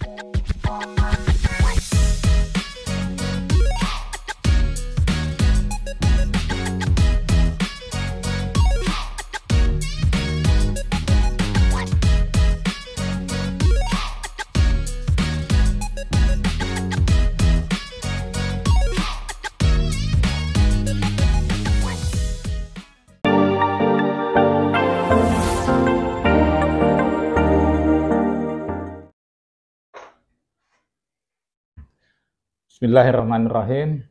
Thank you. Bismillahirrahmanirrahim.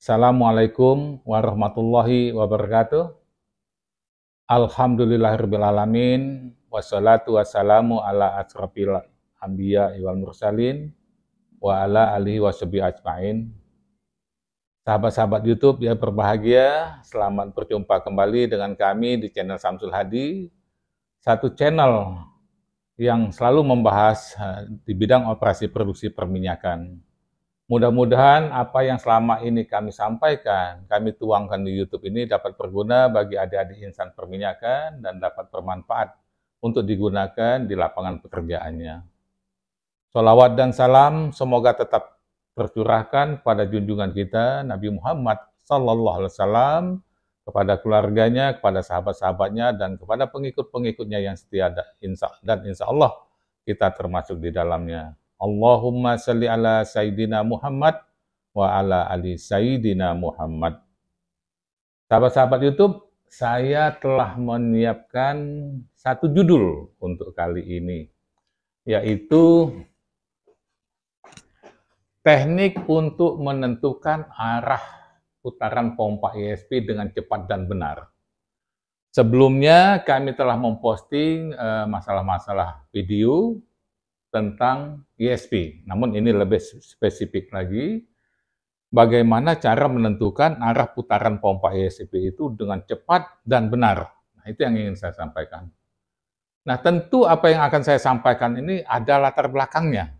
Assalamualaikum warahmatullahi wabarakatuh. Alhamdulillahirrahmanirrahim. Wassalatu wassalamu ala asrafil anbiya wal mursalin wa ala alihi wa ajmain. Sahabat-sahabat YouTube yang berbahagia, selamat berjumpa kembali dengan kami di channel Samsul Hadi. Satu channel yang selalu membahas eh, di bidang operasi produksi perminyakan. Mudah-mudahan apa yang selama ini kami sampaikan, kami tuangkan di YouTube ini dapat berguna bagi adik-adik insan perminyakan dan dapat bermanfaat untuk digunakan di lapangan pekerjaannya. Salawat dan salam semoga tetap tercurahkan pada junjungan kita Nabi Muhammad Sallallahu Alaihi Wasallam kepada keluarganya, kepada sahabat-sahabatnya, dan kepada pengikut-pengikutnya yang setia dan insya, dan insya Allah kita termasuk di dalamnya. Allahumma salli ala Sayyidina Muhammad wa ala ali Sayyidina Muhammad. Sahabat-sahabat YouTube, saya telah menyiapkan satu judul untuk kali ini, yaitu teknik untuk menentukan arah putaran pompa ESP dengan cepat dan benar. Sebelumnya kami telah memposting eh, masalah-masalah video tentang ISP. E Namun ini lebih spesifik lagi, bagaimana cara menentukan arah putaran pompa ISP e itu dengan cepat dan benar. Nah, itu yang ingin saya sampaikan. Nah, tentu apa yang akan saya sampaikan ini ada latar belakangnya.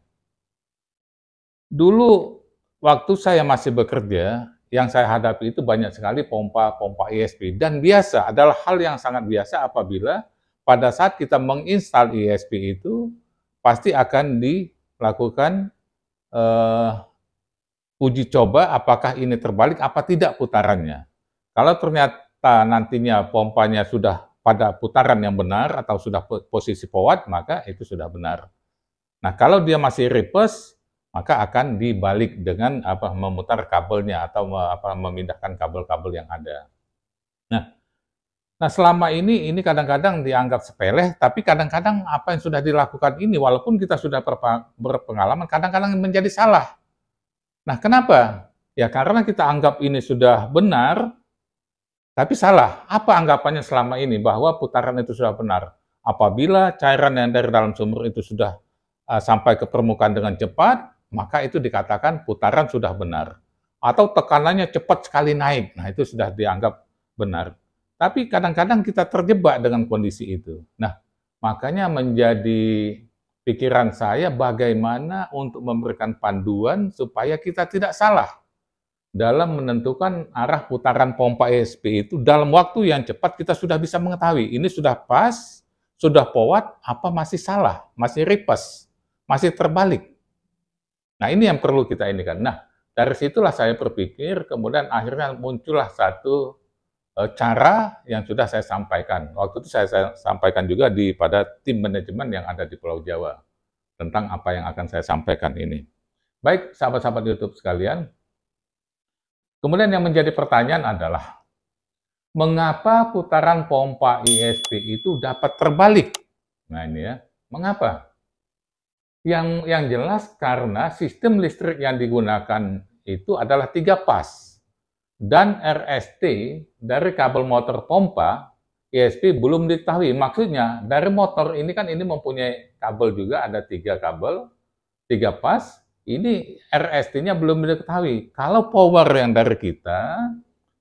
Dulu waktu saya masih bekerja, yang saya hadapi itu banyak sekali pompa-pompa ISP e dan biasa adalah hal yang sangat biasa apabila pada saat kita menginstal ISP itu pasti akan dilakukan uh, uji coba apakah ini terbalik apa tidak putarannya. Kalau ternyata nantinya pompanya sudah pada putaran yang benar atau sudah posisi powat, maka itu sudah benar. Nah, kalau dia masih reverse, maka akan dibalik dengan apa memutar kabelnya atau apa memindahkan kabel-kabel yang ada. Nah, Nah selama ini ini kadang-kadang dianggap sepele, tapi kadang-kadang apa yang sudah dilakukan ini walaupun kita sudah berpengalaman, kadang-kadang menjadi salah. Nah kenapa? Ya karena kita anggap ini sudah benar, tapi salah. Apa anggapannya selama ini bahwa putaran itu sudah benar? Apabila cairan yang dari dalam sumur itu sudah uh, sampai ke permukaan dengan cepat, maka itu dikatakan putaran sudah benar. Atau tekanannya cepat sekali naik. Nah itu sudah dianggap benar. Tapi kadang-kadang kita terjebak dengan kondisi itu. Nah, makanya menjadi pikiran saya bagaimana untuk memberikan panduan supaya kita tidak salah dalam menentukan arah putaran pompa ESP itu dalam waktu yang cepat kita sudah bisa mengetahui ini sudah pas, sudah powat, apa masih salah, masih repas, masih terbalik. Nah ini yang perlu kita ini kan. Nah dari situlah saya berpikir kemudian akhirnya muncullah satu E, cara yang sudah saya sampaikan. Waktu itu saya, saya sampaikan juga di pada tim manajemen yang ada di Pulau Jawa tentang apa yang akan saya sampaikan ini. Baik, sahabat-sahabat YouTube sekalian. Kemudian yang menjadi pertanyaan adalah mengapa putaran pompa ISP itu dapat terbalik? Nah, ini ya. Mengapa? Yang yang jelas karena sistem listrik yang digunakan itu adalah tiga pas dan RST dari kabel motor pompa ESP belum diketahui. Maksudnya dari motor ini kan ini mempunyai kabel juga ada tiga kabel, tiga pas. Ini RST-nya belum diketahui. Kalau power yang dari kita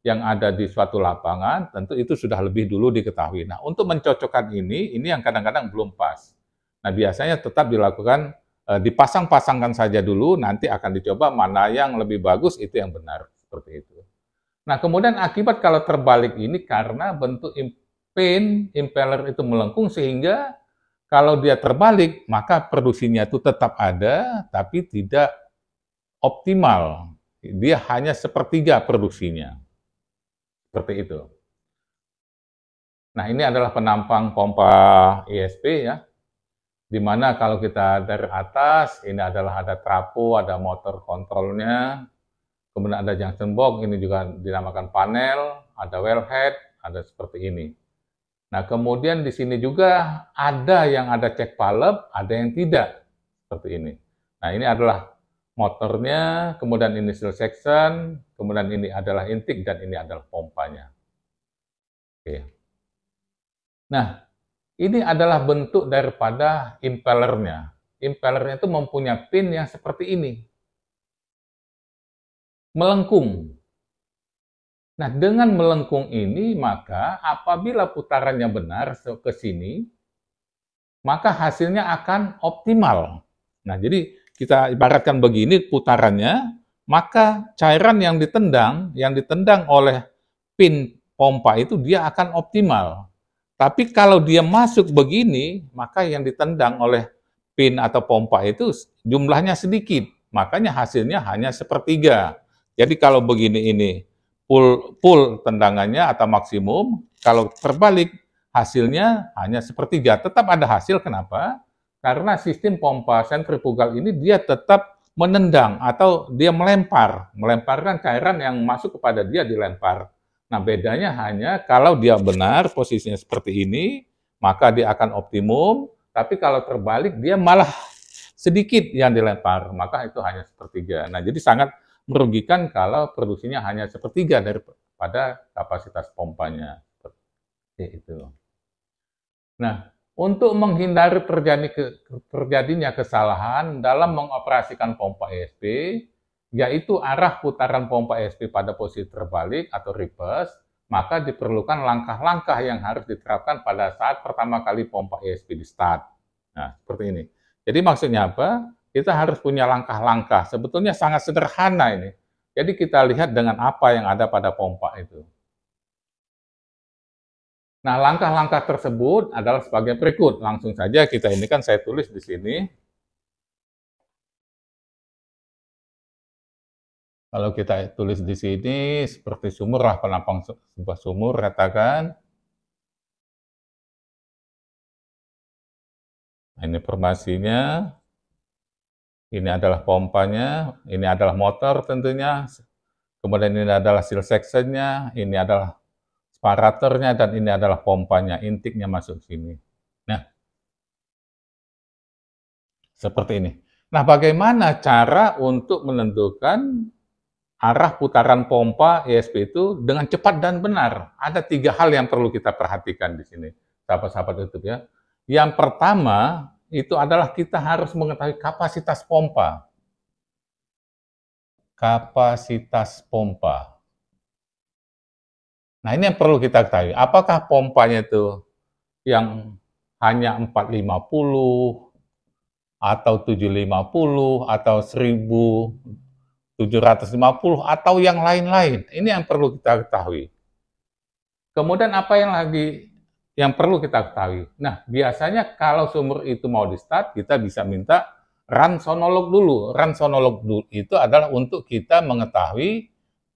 yang ada di suatu lapangan, tentu itu sudah lebih dulu diketahui. Nah, untuk mencocokkan ini, ini yang kadang-kadang belum pas. Nah, biasanya tetap dilakukan eh, dipasang-pasangkan saja dulu, nanti akan dicoba mana yang lebih bagus itu yang benar seperti itu. Nah, kemudian akibat kalau terbalik ini karena bentuk pin impeller itu melengkung sehingga kalau dia terbalik maka produksinya itu tetap ada tapi tidak optimal. Dia hanya sepertiga produksinya. Seperti itu. Nah, ini adalah penampang pompa ISP ya. Di mana kalau kita dari atas, ini adalah ada trapo, ada motor kontrolnya, Kemudian ada junction box, ini juga dinamakan panel, ada wellhead, ada seperti ini. Nah, kemudian di sini juga ada yang ada check valve ada yang tidak. Seperti ini. Nah, ini adalah motornya, kemudian ini seal section, kemudian ini adalah intik, dan ini adalah pompanya. Oke. Nah, ini adalah bentuk daripada impellernya. Impellernya itu mempunyai pin yang seperti ini melengkung. Nah, dengan melengkung ini, maka apabila putarannya benar ke sini, maka hasilnya akan optimal. Nah, jadi kita ibaratkan begini putarannya, maka cairan yang ditendang, yang ditendang oleh pin pompa itu dia akan optimal. Tapi kalau dia masuk begini, maka yang ditendang oleh pin atau pompa itu jumlahnya sedikit. Makanya hasilnya hanya sepertiga. Jadi kalau begini ini pull pull tendangannya atau maksimum, kalau terbalik hasilnya hanya sepertiga. Tetap ada hasil kenapa? Karena sistem pompa sentrifugal ini dia tetap menendang atau dia melempar, melemparkan cairan yang masuk kepada dia dilempar. Nah, bedanya hanya kalau dia benar posisinya seperti ini, maka dia akan optimum, tapi kalau terbalik dia malah sedikit yang dilempar, maka itu hanya sepertiga. Nah, jadi sangat merugikan kalau produksinya hanya sepertiga daripada kapasitas pompanya. Seperti itu. Nah, untuk menghindari terjadi ke, terjadinya kesalahan dalam mengoperasikan pompa ESP, yaitu arah putaran pompa ESP pada posisi terbalik atau reverse, maka diperlukan langkah-langkah yang harus diterapkan pada saat pertama kali pompa ESP di start. Nah, seperti ini. Jadi maksudnya apa? kita harus punya langkah-langkah. Sebetulnya sangat sederhana ini. Jadi kita lihat dengan apa yang ada pada pompa itu. Nah, langkah-langkah tersebut adalah sebagai berikut. Langsung saja kita ini kan saya tulis di sini. Kalau kita tulis di sini seperti sumur lah penampang sebuah sumur katakan. Nah, ini formasinya ini adalah pompanya, ini adalah motor tentunya, kemudian ini adalah seal sectionnya, ini adalah separatornya, dan ini adalah pompanya, intiknya masuk sini. Nah, seperti ini. Nah, bagaimana cara untuk menentukan arah putaran pompa ESP itu dengan cepat dan benar? Ada tiga hal yang perlu kita perhatikan di sini, sahabat-sahabat YouTube ya. Yang pertama, itu adalah kita harus mengetahui kapasitas pompa. Kapasitas pompa. Nah, ini yang perlu kita ketahui. Apakah pompanya itu yang hanya 450 atau 750 atau 1750 atau yang lain-lain. Ini yang perlu kita ketahui. Kemudian apa yang lagi yang perlu kita ketahui. Nah, biasanya kalau sumur itu mau di start, kita bisa minta run sonolog dulu. Run sonolog dulu itu adalah untuk kita mengetahui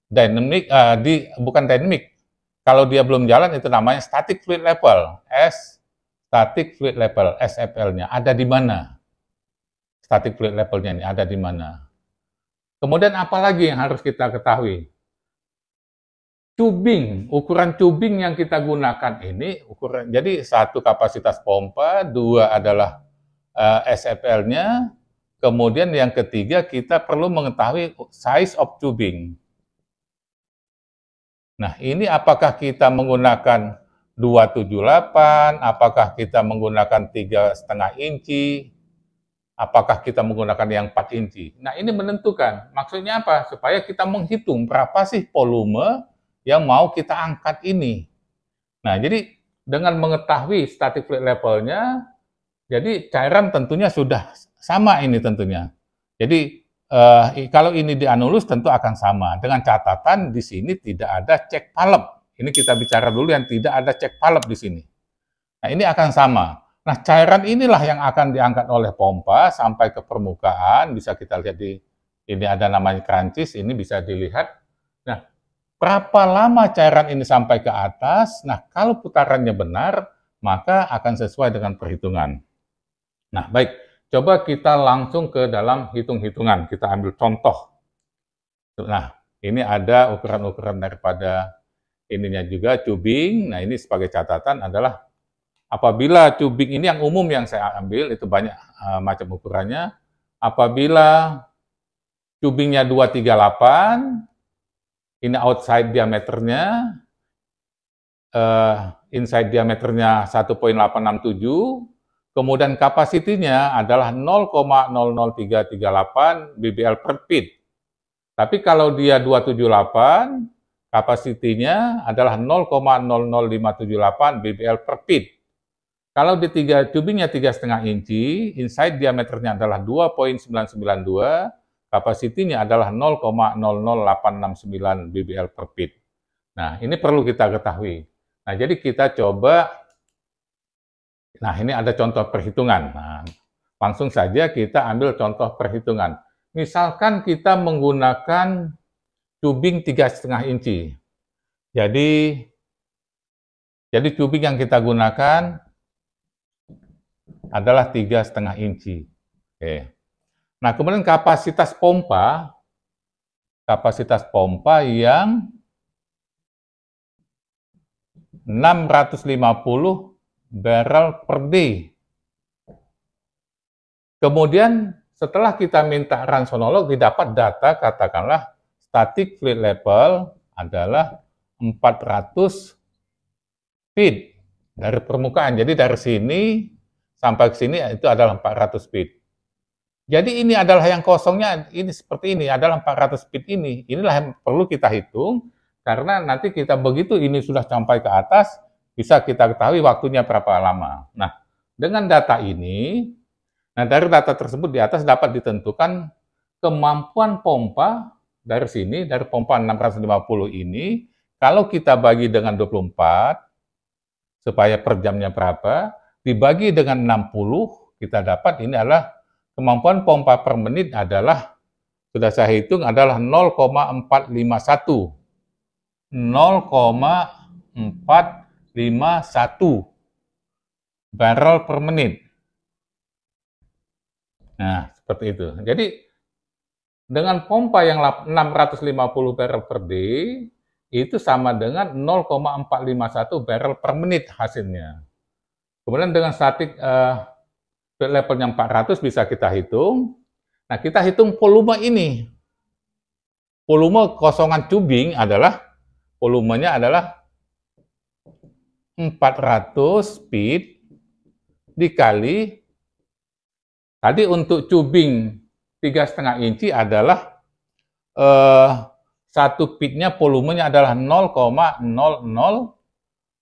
dynamic uh, di bukan dynamic. Kalau dia belum jalan itu namanya static fluid level, S static fluid level, SFL-nya ada di mana? Static fluid levelnya ini ada di mana? Kemudian apa lagi yang harus kita ketahui? tubing, ukuran tubing yang kita gunakan ini ukuran jadi satu kapasitas pompa, dua adalah uh, eh, SFL-nya, kemudian yang ketiga kita perlu mengetahui size of tubing. Nah, ini apakah kita menggunakan 278, apakah kita menggunakan tiga setengah inci, apakah kita menggunakan yang 4 inci. Nah, ini menentukan. Maksudnya apa? Supaya kita menghitung berapa sih volume yang mau kita angkat ini. Nah, jadi dengan mengetahui static fluid levelnya, jadi cairan tentunya sudah sama ini tentunya. Jadi eh, kalau ini dianulus tentu akan sama. Dengan catatan di sini tidak ada cek palep. Ini kita bicara dulu yang tidak ada cek palep di sini. Nah, ini akan sama. Nah, cairan inilah yang akan diangkat oleh pompa sampai ke permukaan. Bisa kita lihat di ini ada namanya krancis, ini bisa dilihat Berapa lama cairan ini sampai ke atas? Nah, kalau putarannya benar, maka akan sesuai dengan perhitungan. Nah, baik. Coba kita langsung ke dalam hitung-hitungan. Kita ambil contoh. Nah, ini ada ukuran-ukuran daripada ininya juga tubing. Nah, ini sebagai catatan adalah apabila tubing ini yang umum yang saya ambil itu banyak eh, macam ukurannya. Apabila tubingnya 238, ini outside diameternya, uh, inside diameternya 1.867, kemudian kapasitinya adalah 0,00338 BBL per pit. Tapi kalau dia 278, kapasitinya adalah 0,00578 BBL per pit. Kalau di tiga tubingnya tiga setengah inci, inside diameternya adalah 2.992, kapasitinya adalah 0,00869 BBL per pit. Nah, ini perlu kita ketahui. Nah, jadi kita coba, nah ini ada contoh perhitungan. Nah, langsung saja kita ambil contoh perhitungan. Misalkan kita menggunakan tubing tiga setengah inci. Jadi, jadi tubing yang kita gunakan adalah tiga setengah inci. Oke. Okay. Nah, kemudian kapasitas pompa, kapasitas pompa yang 650 barrel per day. Kemudian setelah kita minta ransonolog, didapat data katakanlah static fluid level adalah 400 feet dari permukaan. Jadi dari sini sampai ke sini itu adalah 400 feet. Jadi ini adalah yang kosongnya ini seperti ini adalah 400 speed ini. Inilah yang perlu kita hitung karena nanti kita begitu ini sudah sampai ke atas bisa kita ketahui waktunya berapa lama. Nah, dengan data ini nah dari data tersebut di atas dapat ditentukan kemampuan pompa dari sini dari pompa 650 ini kalau kita bagi dengan 24 supaya per jamnya berapa dibagi dengan 60 kita dapat ini adalah kemampuan pompa per menit adalah sudah saya hitung adalah 0,451. 0,451 barrel per menit. Nah, seperti itu. Jadi, dengan pompa yang 650 barrel per day, itu sama dengan 0,451 barrel per menit hasilnya. Kemudian dengan statik uh, levelnya 400 bisa kita hitung. Nah, kita hitung volume ini. Volume kosongan tubing adalah, volumenya adalah 400 speed dikali, tadi untuk tubing 3,5 inci adalah eh, satu pitnya volumenya adalah 0,00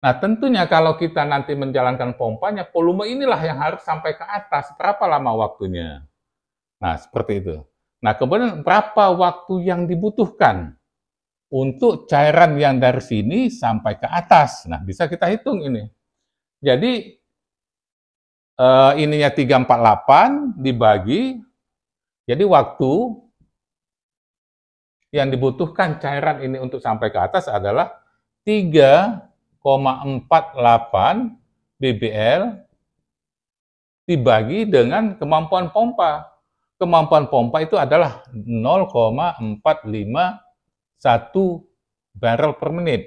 Nah, tentunya kalau kita nanti menjalankan pompanya, volume inilah yang harus sampai ke atas. Berapa lama waktunya? Nah, seperti itu. Nah, kemudian berapa waktu yang dibutuhkan untuk cairan yang dari sini sampai ke atas? Nah, bisa kita hitung ini. Jadi, eh, ininya 348 dibagi, jadi waktu yang dibutuhkan cairan ini untuk sampai ke atas adalah 3 0,48 bbl dibagi dengan kemampuan pompa. Kemampuan pompa itu adalah 0,451 barrel per menit.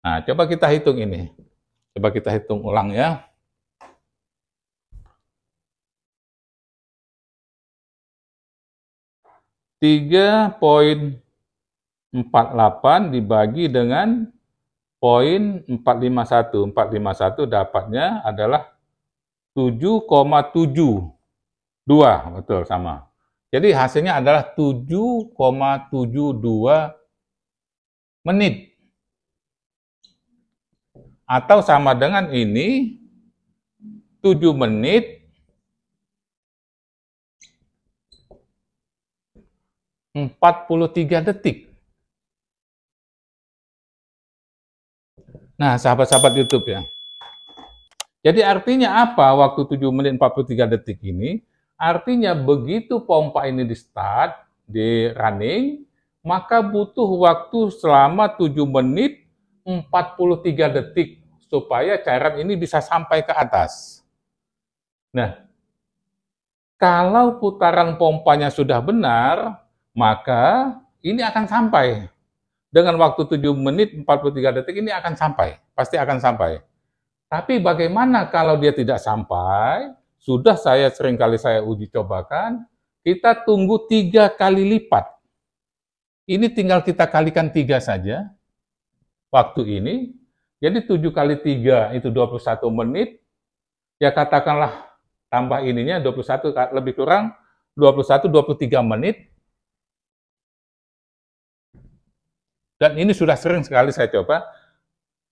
Nah, coba kita hitung ini. Coba kita hitung ulang ya. Tiga poin empat delapan dibagi dengan poin 451. 451 dapatnya adalah 7,72. Betul, sama. Jadi hasilnya adalah 7,72 menit. Atau sama dengan ini, 7 menit 43 detik. Nah, sahabat-sahabat YouTube ya. Jadi artinya apa waktu 7 menit 43 detik ini? Artinya begitu pompa ini di start, di running, maka butuh waktu selama 7 menit 43 detik supaya cairan ini bisa sampai ke atas. Nah, kalau putaran pompanya sudah benar, maka ini akan sampai dengan waktu 7 menit 43 detik ini akan sampai, pasti akan sampai. Tapi bagaimana kalau dia tidak sampai? Sudah saya sering kali saya uji cobakan, kita tunggu tiga kali lipat. Ini tinggal kita kalikan tiga saja waktu ini. Jadi tujuh kali tiga itu 21 menit. Ya katakanlah tambah ininya 21 lebih kurang 21 23 menit Dan ini sudah sering sekali saya coba.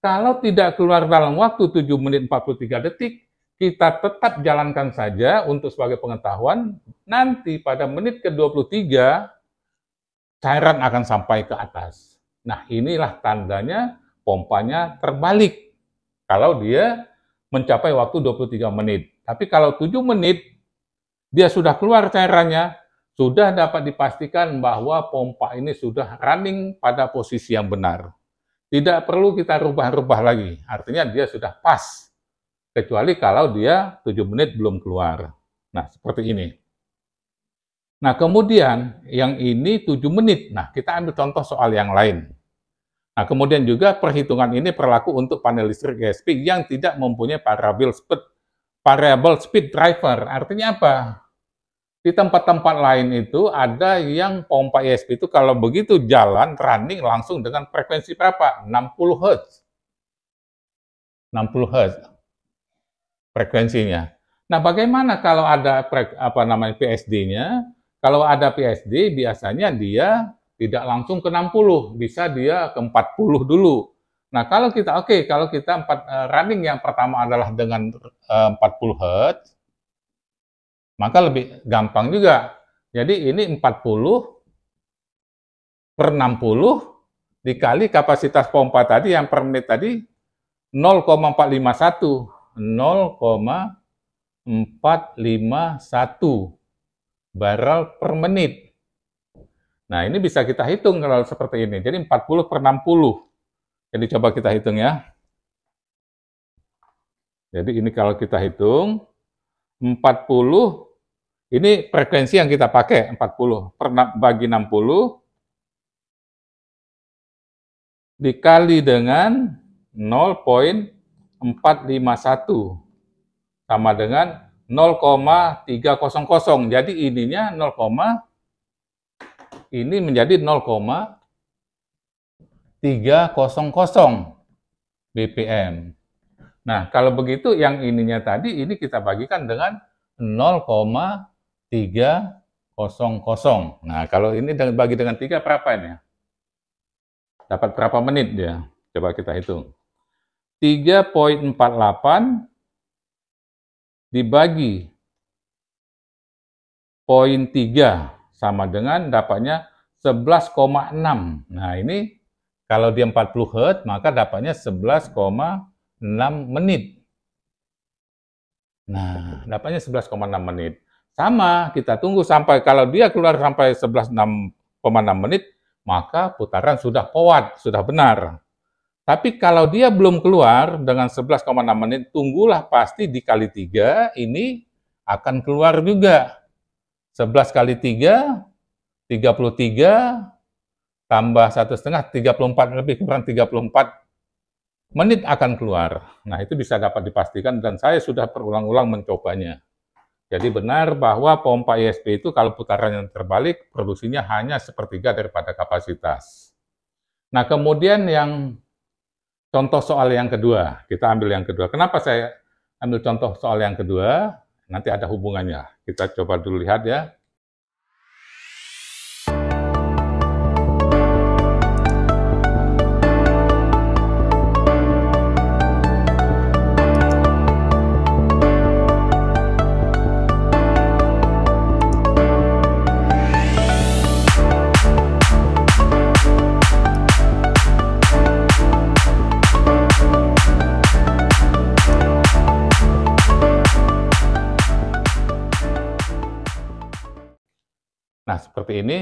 Kalau tidak keluar dalam waktu 7 menit 43 detik, kita tetap jalankan saja untuk sebagai pengetahuan, nanti pada menit ke-23, cairan akan sampai ke atas. Nah, inilah tandanya pompanya terbalik kalau dia mencapai waktu 23 menit. Tapi kalau 7 menit, dia sudah keluar cairannya, sudah dapat dipastikan bahwa pompa ini sudah running pada posisi yang benar. Tidak perlu kita rubah-rubah lagi, artinya dia sudah pas. Kecuali kalau dia 7 menit belum keluar. Nah, seperti ini. Nah, kemudian yang ini 7 menit. Nah, kita ambil contoh soal yang lain. Nah, kemudian juga perhitungan ini berlaku untuk panel listrik GSP yang tidak mempunyai variable speed, variable speed driver. Artinya apa? Di tempat-tempat lain itu ada yang pompa ESP itu kalau begitu jalan running langsung dengan frekuensi berapa? 60 Hz. 60 Hz frekuensinya. Nah, bagaimana kalau ada apa namanya PSD-nya? Kalau ada PSD biasanya dia tidak langsung ke 60, bisa dia ke 40 dulu. Nah, kalau kita oke, okay, kalau kita empat eh, running yang pertama adalah dengan uh, 40 Hz, maka lebih gampang juga. Jadi ini 40 per 60 dikali kapasitas pompa tadi yang per menit tadi 0,451. 0,451 barrel per menit. Nah, ini bisa kita hitung kalau seperti ini. Jadi 40 per 60. Jadi coba kita hitung ya. Jadi ini kalau kita hitung, 40 ini frekuensi yang kita pakai 40 per bagi 60 dikali dengan 0.451 sama dengan 0,300. Jadi ininya 0, ini menjadi 0,300 BPM. Nah, kalau begitu yang ininya tadi ini kita bagikan dengan 0, 3, 0, 0. Nah, kalau ini dengan, bagi dengan 3 berapa ini? Dapat berapa menit dia? Coba kita hitung. 3.48 dibagi poin 3 sama dengan dapatnya 11,6. Nah, ini kalau dia 40 Hz, maka dapatnya 11,6 menit. Nah, dapatnya 11,6 menit. Sama, kita tunggu sampai kalau dia keluar sampai 11,6 menit, maka putaran sudah kuat sudah benar. Tapi kalau dia belum keluar dengan 11,6 menit, tunggulah pasti dikali tiga ini akan keluar juga. 11 kali 3, 33, tambah satu setengah 34 lebih kurang 34 menit akan keluar. Nah itu bisa dapat dipastikan dan saya sudah berulang-ulang mencobanya. Jadi benar bahwa pompa ISP itu kalau putaran yang terbalik, produksinya hanya sepertiga daripada kapasitas. Nah kemudian yang contoh soal yang kedua, kita ambil yang kedua. Kenapa saya ambil contoh soal yang kedua? Nanti ada hubungannya. Kita coba dulu lihat ya. seperti ini.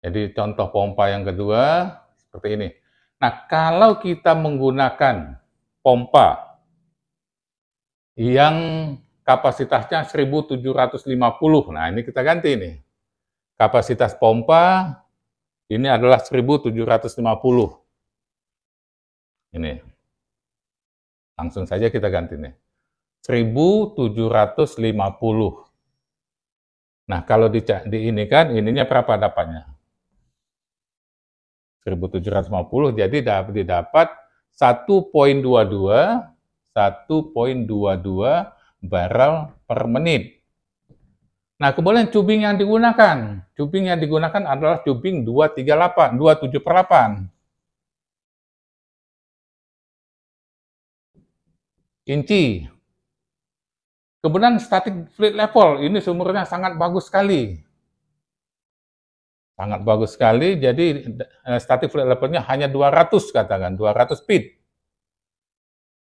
Jadi contoh pompa yang kedua seperti ini. Nah, kalau kita menggunakan pompa yang kapasitasnya 1750, nah ini kita ganti ini. Kapasitas pompa ini adalah 1750. Ini. Langsung saja kita ganti nih. 1750 Nah, kalau di, di ini kan, ininya berapa dapatnya? 1750, jadi dapat didapat 1.22, 1.22 barrel per menit. Nah, kemudian cubing yang digunakan. Cubing yang digunakan adalah cubing 238, 27 per 8. Inci. Kemudian static fluid level, ini sumbernya sangat bagus sekali. Sangat bagus sekali, jadi eh, static fluid levelnya hanya 200 katakan, 200 speed.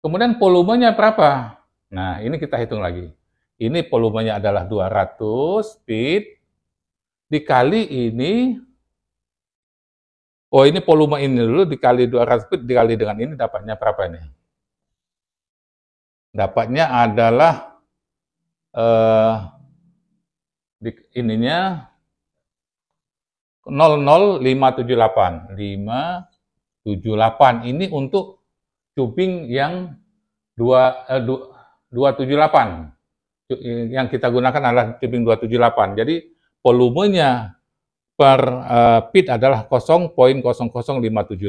Kemudian volumenya berapa? Nah, ini kita hitung lagi. Ini volumenya adalah 200 speed, dikali ini Oh, ini volume ini dulu dikali 200 speed, dikali dengan ini dapatnya berapa ini? Dapatnya adalah uh, ininya 00578. 578 ini untuk cubing yang 2, eh, 278. Yang kita gunakan adalah cubing 278. Jadi volumenya per uh, pit adalah 0.00578.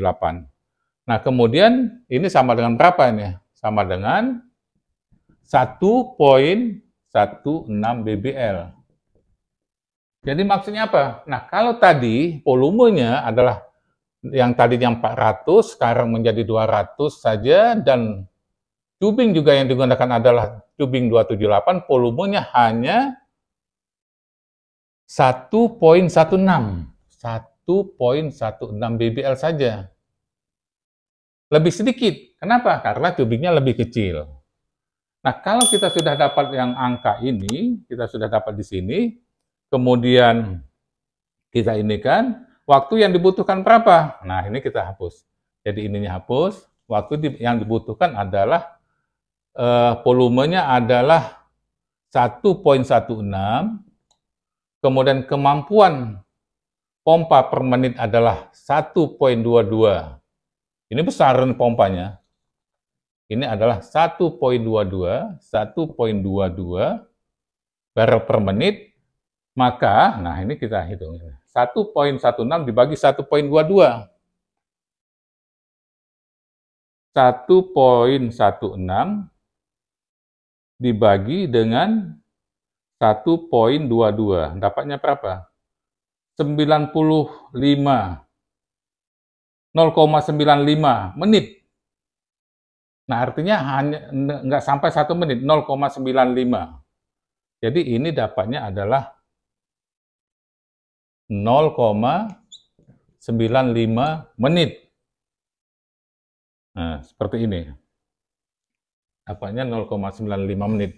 Nah, kemudian ini sama dengan berapa ini? Sama dengan poin 16 BBL. Jadi maksudnya apa? Nah, kalau tadi volumenya adalah yang tadinya 400 sekarang menjadi 200 saja dan tubing juga yang digunakan adalah tubing 278 volumenya hanya 1.16 1.16 BBL saja. Lebih sedikit. Kenapa? Karena tubingnya lebih kecil. Nah, kalau kita sudah dapat yang angka ini, kita sudah dapat di sini, kemudian kita ini kan, waktu yang dibutuhkan berapa? Nah, ini kita hapus. Jadi ininya hapus, waktu yang dibutuhkan adalah, eh, volumenya adalah 1.16, kemudian kemampuan pompa per menit adalah 1.22. Ini besaran pompanya ini adalah 1.22, 1.22 per per menit, maka, nah ini kita hitung, 1.16 dibagi 1.22. 1.16 dibagi dengan 1.22, dapatnya berapa? 95, 0,95 menit Nah, artinya hanya nggak sampai satu menit, 0,95. Jadi ini dapatnya adalah 0,95 menit. Nah, seperti ini. Dapatnya 0,95 menit.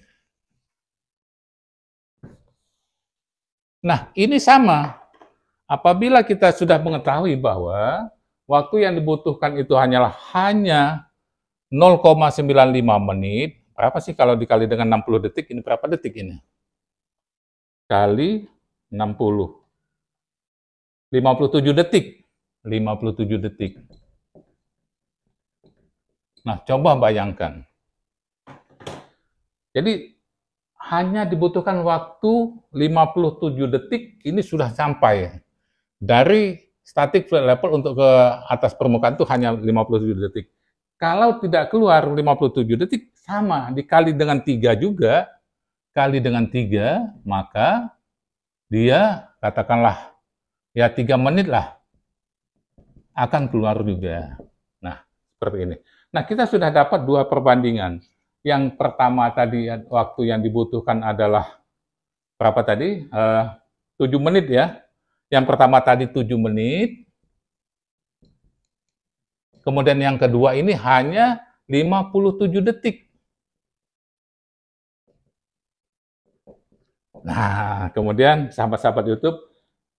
Nah, ini sama. Apabila kita sudah mengetahui bahwa waktu yang dibutuhkan itu hanyalah hanya 0,95 menit, berapa sih kalau dikali dengan 60 detik, ini berapa detik ini? Kali 60. 57 detik. 57 detik. Nah, coba bayangkan. Jadi, hanya dibutuhkan waktu 57 detik, ini sudah sampai. Dari static level untuk ke atas permukaan itu hanya 57 detik. Kalau tidak keluar 57 detik, sama. Dikali dengan tiga juga. Kali dengan tiga maka dia katakanlah ya tiga menit lah akan keluar juga. Nah, seperti ini. Nah, kita sudah dapat dua perbandingan. Yang pertama tadi waktu yang dibutuhkan adalah berapa tadi? Eh, tujuh menit ya. Yang pertama tadi tujuh menit, Kemudian yang kedua ini hanya 57 detik. Nah, kemudian sahabat-sahabat YouTube,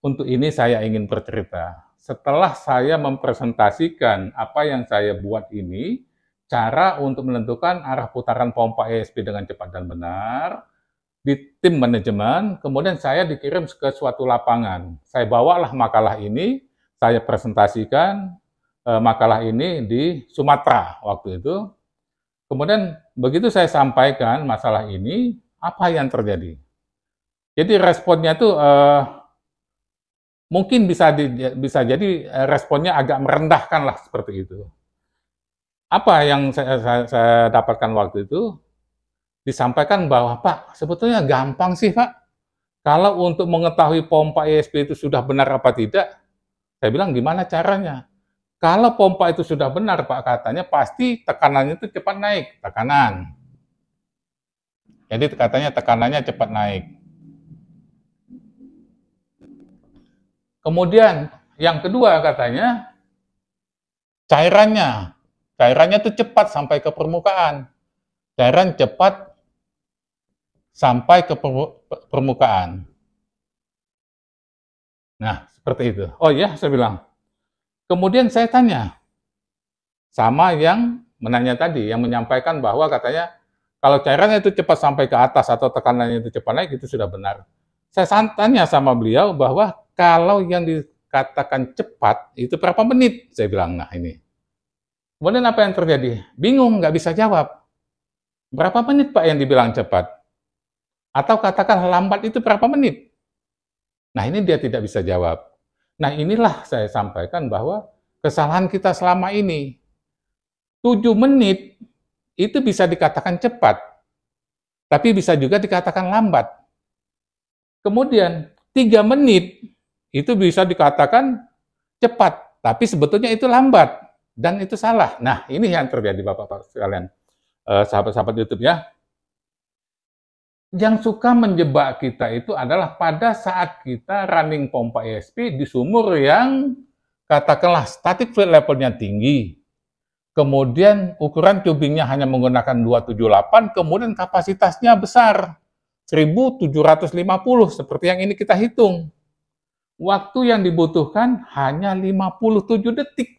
untuk ini saya ingin bercerita. Setelah saya mempresentasikan apa yang saya buat ini, cara untuk menentukan arah putaran pompa ESP dengan cepat dan benar, di tim manajemen, kemudian saya dikirim ke suatu lapangan. Saya bawalah makalah ini, saya presentasikan, Eh, makalah ini di Sumatera waktu itu. Kemudian begitu saya sampaikan masalah ini, apa yang terjadi? Jadi responnya tuh eh, mungkin bisa di, bisa jadi responnya agak merendahkan lah seperti itu. Apa yang saya, saya, saya dapatkan waktu itu disampaikan bahwa Pak sebetulnya gampang sih Pak kalau untuk mengetahui pompa ESP itu sudah benar apa tidak, saya bilang gimana caranya? Kalau pompa itu sudah benar, Pak, katanya pasti tekanannya itu cepat naik, tekanan. Jadi katanya tekanannya cepat naik. Kemudian yang kedua katanya cairannya. Cairannya itu cepat sampai ke permukaan. Cairan cepat sampai ke permukaan. Nah, seperti itu. Oh iya, saya bilang. Kemudian saya tanya, sama yang menanya tadi, yang menyampaikan bahwa katanya kalau cairannya itu cepat sampai ke atas atau tekanannya itu cepat naik, itu sudah benar. Saya tanya sama beliau bahwa kalau yang dikatakan cepat, itu berapa menit? Saya bilang, nah ini. Kemudian apa yang terjadi? Bingung, nggak bisa jawab. Berapa menit Pak yang dibilang cepat? Atau katakan lambat itu berapa menit? Nah ini dia tidak bisa jawab. Nah inilah saya sampaikan bahwa kesalahan kita selama ini, 7 menit itu bisa dikatakan cepat, tapi bisa juga dikatakan lambat. Kemudian 3 menit itu bisa dikatakan cepat, tapi sebetulnya itu lambat dan itu salah. Nah ini yang terjadi Bapak-Bapak sekalian, sahabat eh, sahabat-sahabat YouTube ya yang suka menjebak kita itu adalah pada saat kita running pompa ESP di sumur yang katakanlah static field levelnya tinggi, kemudian ukuran tubingnya hanya menggunakan 278, kemudian kapasitasnya besar, 1750 seperti yang ini kita hitung. Waktu yang dibutuhkan hanya 57 detik.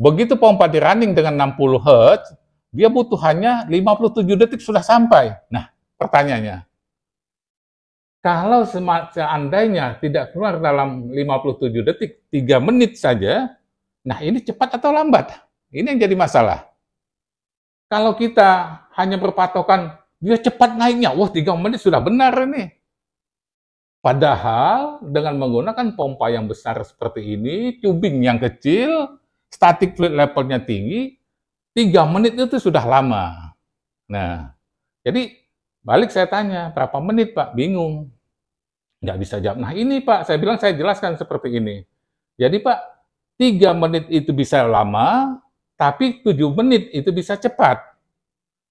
Begitu pompa di running dengan 60 Hz, dia butuh hanya 57 detik sudah sampai. Nah, Pertanyaannya, kalau seandainya tidak keluar dalam 57 detik, 3 menit saja, nah ini cepat atau lambat? Ini yang jadi masalah. Kalau kita hanya berpatokan, dia cepat naiknya, wah 3 menit sudah benar ini. Padahal dengan menggunakan pompa yang besar seperti ini, tubing yang kecil, static fluid levelnya tinggi, 3 menit itu sudah lama. Nah, jadi Balik saya tanya, berapa menit Pak? Bingung. Nggak bisa jawab. Nah ini Pak, saya bilang saya jelaskan seperti ini. Jadi Pak, tiga menit itu bisa lama, tapi tujuh menit itu bisa cepat.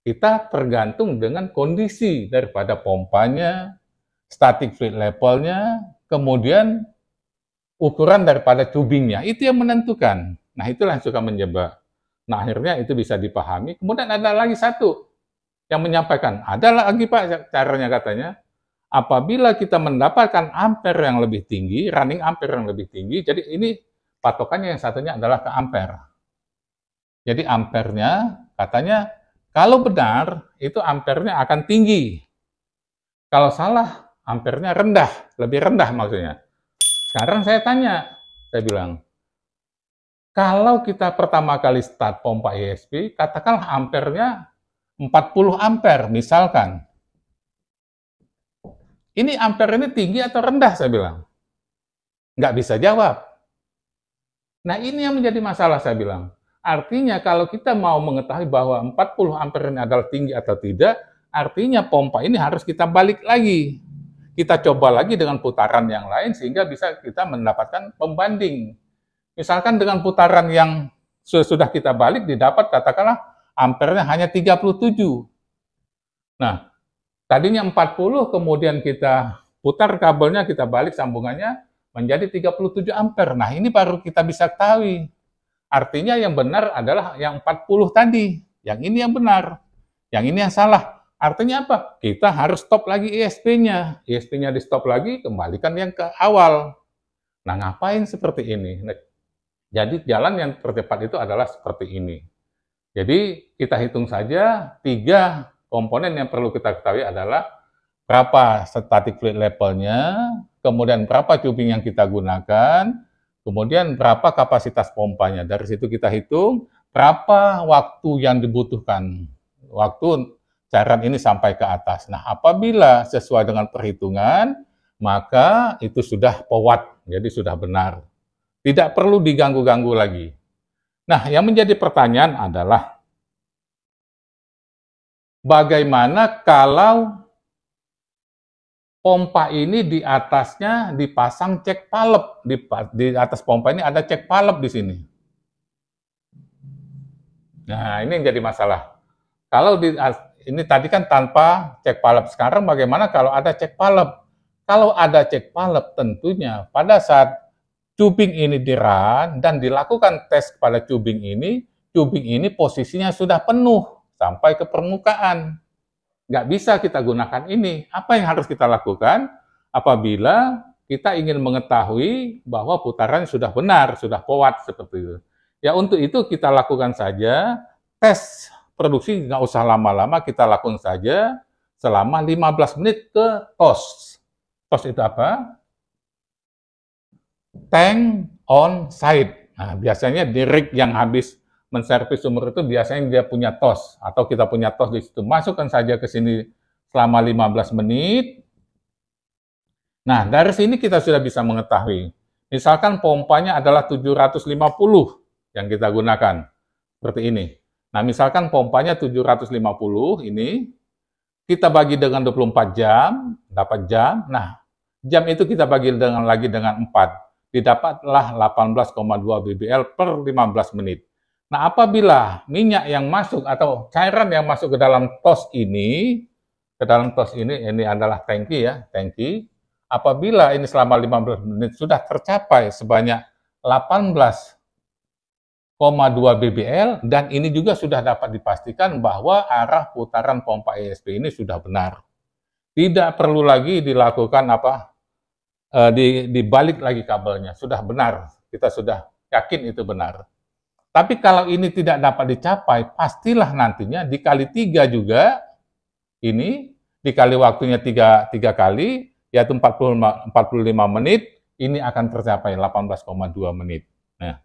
Kita tergantung dengan kondisi daripada pompanya, static fluid levelnya, kemudian ukuran daripada tubingnya. Itu yang menentukan. Nah itulah yang suka menjebak. Nah akhirnya itu bisa dipahami. Kemudian ada lagi satu, yang menyampaikan. Ada lagi Pak caranya katanya, apabila kita mendapatkan ampere yang lebih tinggi, running ampere yang lebih tinggi, jadi ini patokannya yang satunya adalah ke ampere. Jadi ampernya katanya kalau benar itu ampernya akan tinggi. Kalau salah ampernya rendah, lebih rendah maksudnya. Sekarang saya tanya, saya bilang, kalau kita pertama kali start pompa ESP, katakanlah ampernya 40 ampere misalkan. Ini ampere ini tinggi atau rendah saya bilang? Nggak bisa jawab. Nah ini yang menjadi masalah saya bilang. Artinya kalau kita mau mengetahui bahwa 40 ampere ini adalah tinggi atau tidak, artinya pompa ini harus kita balik lagi. Kita coba lagi dengan putaran yang lain sehingga bisa kita mendapatkan pembanding. Misalkan dengan putaran yang sudah kita balik didapat katakanlah ampernya hanya 37. Nah, tadinya 40, kemudian kita putar kabelnya, kita balik sambungannya menjadi 37 ampere. Nah, ini baru kita bisa ketahui. Artinya yang benar adalah yang 40 tadi. Yang ini yang benar. Yang ini yang salah. Artinya apa? Kita harus stop lagi ISP-nya. E ISP-nya e di stop lagi, kembalikan yang ke awal. Nah, ngapain seperti ini? Nah, jadi jalan yang tercepat itu adalah seperti ini. Jadi kita hitung saja tiga komponen yang perlu kita ketahui adalah berapa static fluid levelnya, kemudian berapa tubing yang kita gunakan, kemudian berapa kapasitas pompanya. Dari situ kita hitung berapa waktu yang dibutuhkan, waktu cairan ini sampai ke atas. Nah, apabila sesuai dengan perhitungan, maka itu sudah powat, jadi sudah benar. Tidak perlu diganggu-ganggu lagi. Nah, yang menjadi pertanyaan adalah bagaimana kalau pompa ini di atasnya dipasang cek palep. Di, di atas pompa ini ada cek palep di sini. Nah, ini yang jadi masalah. Kalau di, ini tadi kan tanpa cek palep. Sekarang bagaimana kalau ada cek palep? Kalau ada cek palep tentunya pada saat cubing ini diran dan dilakukan tes kepada cubing ini, cubing ini posisinya sudah penuh sampai ke permukaan. Nggak bisa kita gunakan ini. Apa yang harus kita lakukan apabila kita ingin mengetahui bahwa putaran sudah benar, sudah kuat seperti itu. Ya untuk itu kita lakukan saja tes produksi nggak usah lama-lama, kita lakukan saja selama 15 menit ke TOS. TOS itu apa? tank on site. Nah, biasanya di rig yang habis menservis sumur itu biasanya dia punya tos atau kita punya tos di situ. Masukkan saja ke sini selama 15 menit. Nah, dari sini kita sudah bisa mengetahui. Misalkan pompanya adalah 750 yang kita gunakan. Seperti ini. Nah, misalkan pompanya 750 ini, kita bagi dengan 24 jam, dapat jam. Nah, jam itu kita bagi dengan lagi dengan 4 didapatlah 18,2 bbl per 15 menit. Nah, apabila minyak yang masuk atau cairan yang masuk ke dalam tos ini, ke dalam tos ini, ini adalah tangki ya, tangki. Apabila ini selama 15 menit sudah tercapai sebanyak 18,2 bbl dan ini juga sudah dapat dipastikan bahwa arah putaran pompa ESP ini sudah benar. Tidak perlu lagi dilakukan apa uh, di, dibalik lagi kabelnya. Sudah benar, kita sudah yakin itu benar. Tapi kalau ini tidak dapat dicapai, pastilah nantinya dikali tiga juga ini dikali waktunya tiga, tiga kali, yaitu 45, 45 menit, ini akan tercapai 18,2 menit. Nah,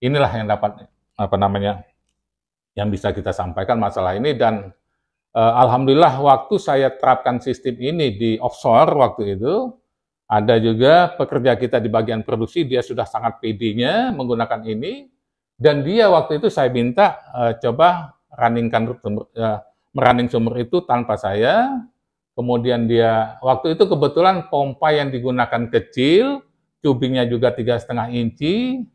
inilah yang dapat apa namanya yang bisa kita sampaikan masalah ini dan e, alhamdulillah waktu saya terapkan sistem ini di offshore waktu itu ada juga pekerja kita di bagian produksi, dia sudah sangat pedinya menggunakan ini. Dan dia waktu itu saya minta uh, coba runningkan sumber, uh, merunning sumur itu tanpa saya. Kemudian dia, waktu itu kebetulan pompa yang digunakan kecil, tubingnya juga tiga setengah inci,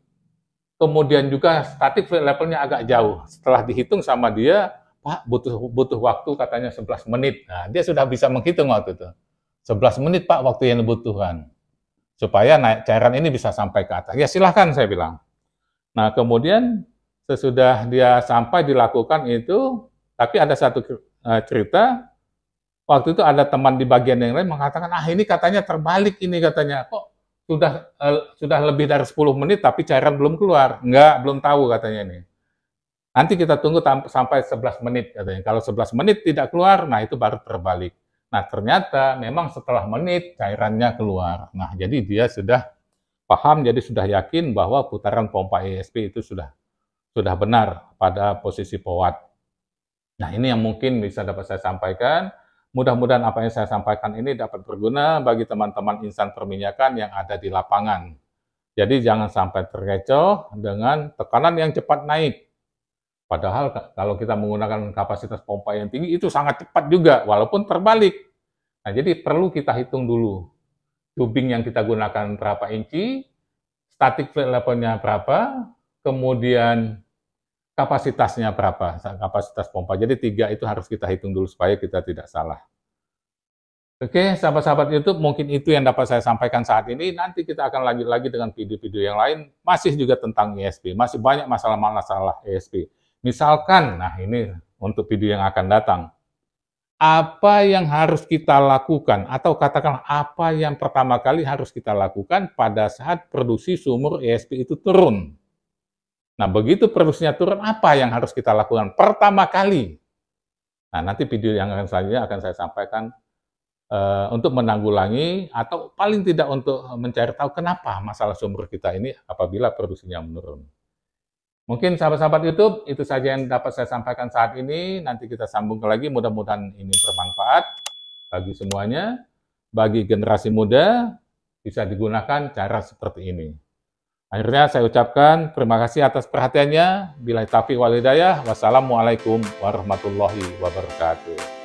kemudian juga statik levelnya agak jauh. Setelah dihitung sama dia, Pak butuh butuh waktu katanya 11 menit. Nah, dia sudah bisa menghitung waktu itu. 11 menit Pak waktu yang dibutuhkan. Supaya naik cairan ini bisa sampai ke atas. Ya silahkan saya bilang. Nah kemudian sesudah dia sampai dilakukan itu, tapi ada satu e, cerita, waktu itu ada teman di bagian yang lain mengatakan, ah ini katanya terbalik ini katanya. Kok sudah e, sudah lebih dari 10 menit tapi cairan belum keluar? Enggak, belum tahu katanya ini. Nanti kita tunggu sampai 11 menit katanya. Kalau 11 menit tidak keluar, nah itu baru terbalik. Nah, ternyata memang setelah menit cairannya keluar. Nah, jadi dia sudah paham, jadi sudah yakin bahwa putaran pompa ESP itu sudah sudah benar pada posisi powat. Nah, ini yang mungkin bisa dapat saya sampaikan. Mudah-mudahan apa yang saya sampaikan ini dapat berguna bagi teman-teman insan perminyakan yang ada di lapangan. Jadi jangan sampai terkecoh dengan tekanan yang cepat naik Padahal kalau kita menggunakan kapasitas pompa yang tinggi itu sangat cepat juga walaupun terbalik. Nah, jadi perlu kita hitung dulu tubing yang kita gunakan berapa inci, static flight levelnya berapa, kemudian kapasitasnya berapa, kapasitas pompa. Jadi tiga itu harus kita hitung dulu supaya kita tidak salah. Oke, sahabat-sahabat YouTube, mungkin itu yang dapat saya sampaikan saat ini. Nanti kita akan lanjut lagi dengan video-video yang lain, masih juga tentang ESP. Masih banyak masalah-masalah ESP. Misalkan, nah ini untuk video yang akan datang, apa yang harus kita lakukan atau katakanlah apa yang pertama kali harus kita lakukan pada saat produksi sumur ESP itu turun. Nah, begitu produksinya turun, apa yang harus kita lakukan pertama kali? Nah, nanti video yang akan selanjutnya akan saya sampaikan Uh, untuk menanggulangi atau paling tidak untuk mencari tahu kenapa masalah sumur kita ini apabila produksinya menurun. Mungkin sahabat-sahabat YouTube, itu saja yang dapat saya sampaikan saat ini. Nanti kita sambung lagi, mudah-mudahan ini bermanfaat bagi semuanya. Bagi generasi muda, bisa digunakan cara seperti ini. Akhirnya saya ucapkan terima kasih atas perhatiannya. Bila taufiq walidayah, wassalamualaikum warahmatullahi wabarakatuh.